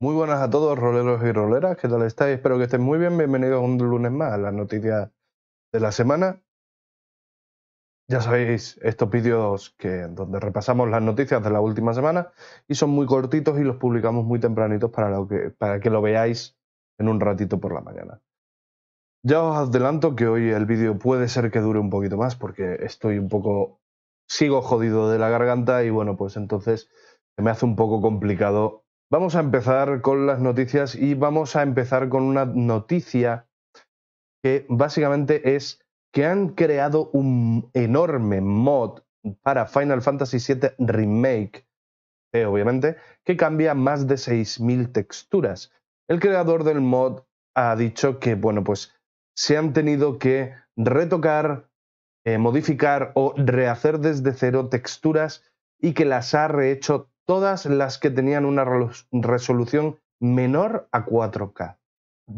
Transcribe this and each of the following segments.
Muy buenas a todos, roleros y roleras, ¿qué tal estáis? Espero que estén muy bien, bienvenidos un lunes más a las noticias de la semana. Ya sabéis, estos vídeos que, donde repasamos las noticias de la última semana y son muy cortitos y los publicamos muy tempranitos para, que, para que lo veáis en un ratito por la mañana. Ya os adelanto que hoy el vídeo puede ser que dure un poquito más porque estoy un poco... sigo jodido de la garganta y bueno, pues entonces me hace un poco complicado Vamos a empezar con las noticias y vamos a empezar con una noticia que básicamente es que han creado un enorme mod para Final Fantasy VII Remake, eh, obviamente, que cambia más de 6.000 texturas. El creador del mod ha dicho que, bueno, pues se han tenido que retocar, eh, modificar o rehacer desde cero texturas y que las ha rehecho todas las que tenían una resolución menor a 4K.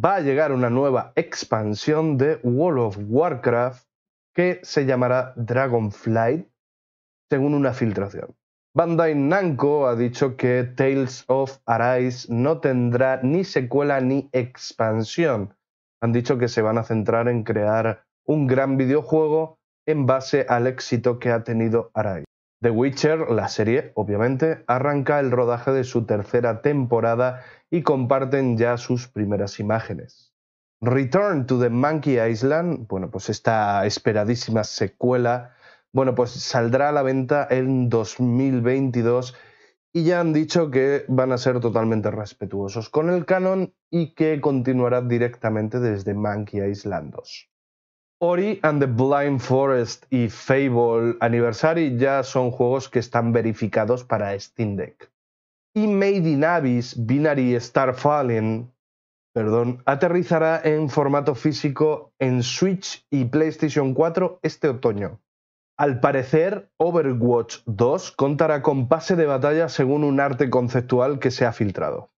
Va a llegar una nueva expansión de World of Warcraft que se llamará Dragonflight, según una filtración. Bandai Namco ha dicho que Tales of Arise no tendrá ni secuela ni expansión. Han dicho que se van a centrar en crear un gran videojuego en base al éxito que ha tenido Arise. The Witcher, la serie, obviamente, arranca el rodaje de su tercera temporada y comparten ya sus primeras imágenes. Return to the Monkey Island, bueno, pues esta esperadísima secuela, bueno, pues saldrá a la venta en 2022 y ya han dicho que van a ser totalmente respetuosos con el canon y que continuará directamente desde Monkey Island 2. Ori and the Blind Forest y Fable Anniversary ya son juegos que están verificados para Steam Deck. Y Made in Abyss, Binary Star Fallen, perdón, aterrizará en formato físico en Switch y PlayStation 4 este otoño. Al parecer, Overwatch 2 contará con pase de batalla según un arte conceptual que se ha filtrado.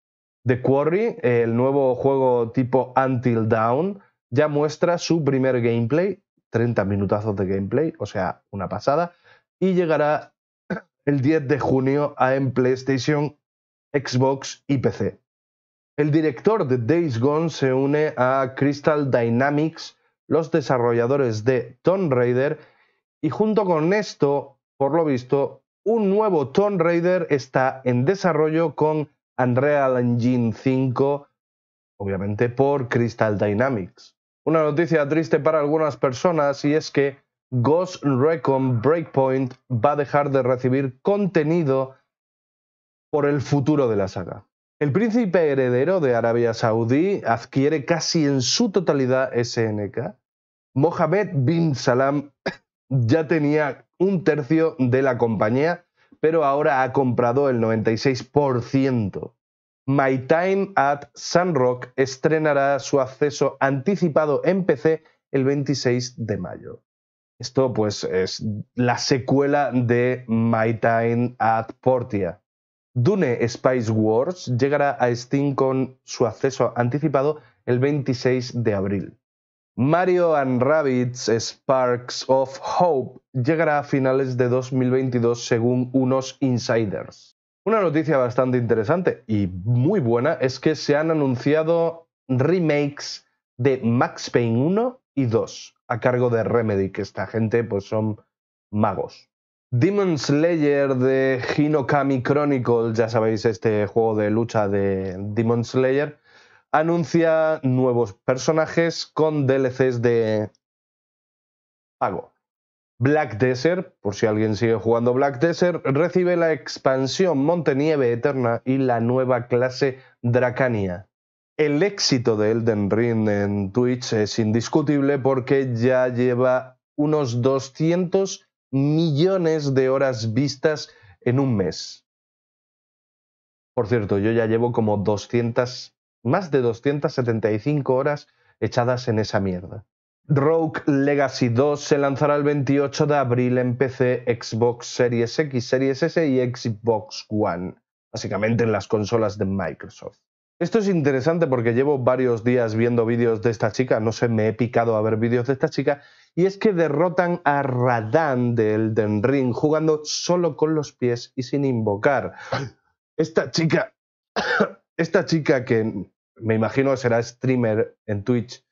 The Quarry, el nuevo juego tipo Until Dawn, ya muestra su primer gameplay, 30 minutazos de gameplay, o sea, una pasada, y llegará el 10 de junio a en PlayStation, Xbox y PC. El director de Days Gone se une a Crystal Dynamics, los desarrolladores de Tomb Raider, y junto con esto, por lo visto, un nuevo Tomb Raider está en desarrollo con Unreal Engine 5, obviamente por Crystal Dynamics. Una noticia triste para algunas personas y es que Ghost Recon Breakpoint va a dejar de recibir contenido por el futuro de la saga. El príncipe heredero de Arabia Saudí adquiere casi en su totalidad SNK. Mohamed bin Salam ya tenía un tercio de la compañía, pero ahora ha comprado el 96%. My Time at Sunrock estrenará su acceso anticipado en PC el 26 de mayo. Esto pues es la secuela de My Time at Portia. Dune Spice Wars llegará a Steam con su acceso anticipado el 26 de abril. Mario and Rabbits Sparks of Hope llegará a finales de 2022 según unos insiders. Una noticia bastante interesante y muy buena es que se han anunciado remakes de Max Payne 1 y 2 a cargo de Remedy, que esta gente pues son magos. Demon Slayer de Hinokami Chronicles, ya sabéis este juego de lucha de Demon Slayer, anuncia nuevos personajes con DLCs de pago. Black Desert, por si alguien sigue jugando Black Desert, recibe la expansión Montenieve Eterna y la nueva clase Dracania. El éxito de Elden Ring en Twitch es indiscutible porque ya lleva unos 200 millones de horas vistas en un mes. Por cierto, yo ya llevo como 200, más de 275 horas echadas en esa mierda. Rogue Legacy 2 se lanzará el 28 de abril en PC, Xbox Series X, Series S y Xbox One, básicamente en las consolas de Microsoft. Esto es interesante porque llevo varios días viendo vídeos de esta chica, no sé, me he picado a ver vídeos de esta chica, y es que derrotan a Radan del Den Ring jugando solo con los pies y sin invocar. Esta chica, esta chica que me imagino será streamer en Twitch,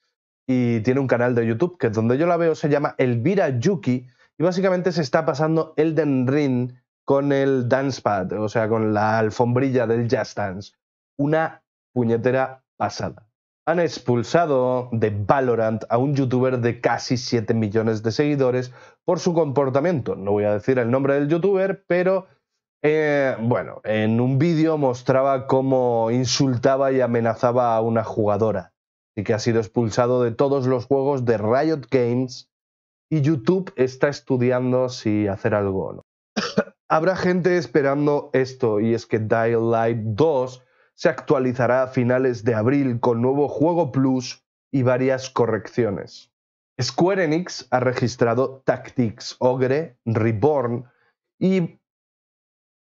y tiene un canal de YouTube que es donde yo la veo, se llama Elvira Yuki y básicamente se está pasando Elden Ring con el dance pad, o sea, con la alfombrilla del Just Dance. Una puñetera pasada. Han expulsado de Valorant a un youtuber de casi 7 millones de seguidores por su comportamiento. No voy a decir el nombre del youtuber, pero eh, bueno, en un vídeo mostraba cómo insultaba y amenazaba a una jugadora que ha sido expulsado de todos los juegos de Riot Games y YouTube está estudiando si hacer algo o no. Habrá gente esperando esto y es que Dying 2 se actualizará a finales de abril con nuevo juego plus y varias correcciones. Square Enix ha registrado Tactics Ogre Reborn y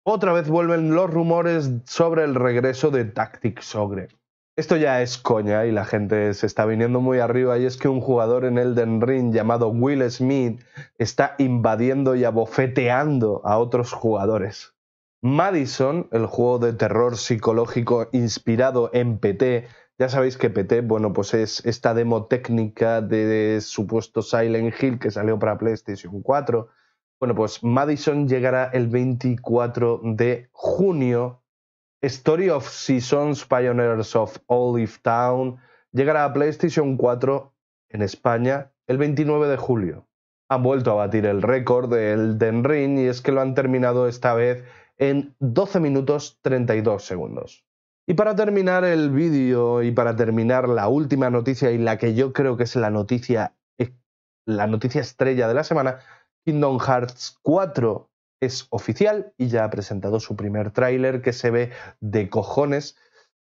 otra vez vuelven los rumores sobre el regreso de Tactics Ogre. Esto ya es coña y la gente se está viniendo muy arriba y es que un jugador en Elden Ring llamado Will Smith está invadiendo y abofeteando a otros jugadores. Madison, el juego de terror psicológico inspirado en PT, ya sabéis que PT, bueno, pues es esta demo técnica de supuesto Silent Hill que salió para PlayStation 4. Bueno, pues Madison llegará el 24 de junio Story of Seasons Pioneers of Olive Town llegará a PlayStation 4 en España el 29 de julio. Han vuelto a batir el récord del Den Ring y es que lo han terminado esta vez en 12 minutos 32 segundos. Y para terminar el vídeo y para terminar la última noticia y la que yo creo que es la noticia, eh, la noticia estrella de la semana, Kingdom Hearts 4 es oficial y ya ha presentado su primer tráiler que se ve de cojones.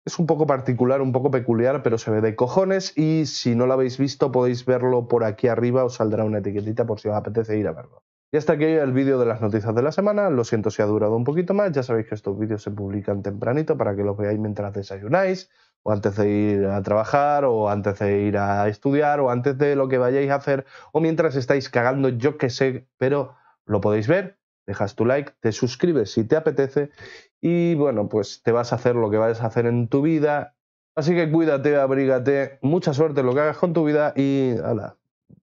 Es un poco particular, un poco peculiar, pero se ve de cojones y si no lo habéis visto podéis verlo por aquí arriba, os saldrá una etiquetita por si os apetece ir a verlo. Y hasta aquí el vídeo de las noticias de la semana. Lo siento si ha durado un poquito más. Ya sabéis que estos vídeos se publican tempranito para que los veáis mientras desayunáis, o antes de ir a trabajar, o antes de ir a estudiar, o antes de lo que vayáis a hacer, o mientras estáis cagando, yo qué sé, pero lo podéis ver dejas tu like, te suscribes si te apetece y bueno, pues te vas a hacer lo que vayas a hacer en tu vida. Así que cuídate, abrígate, mucha suerte en lo que hagas con tu vida y hala,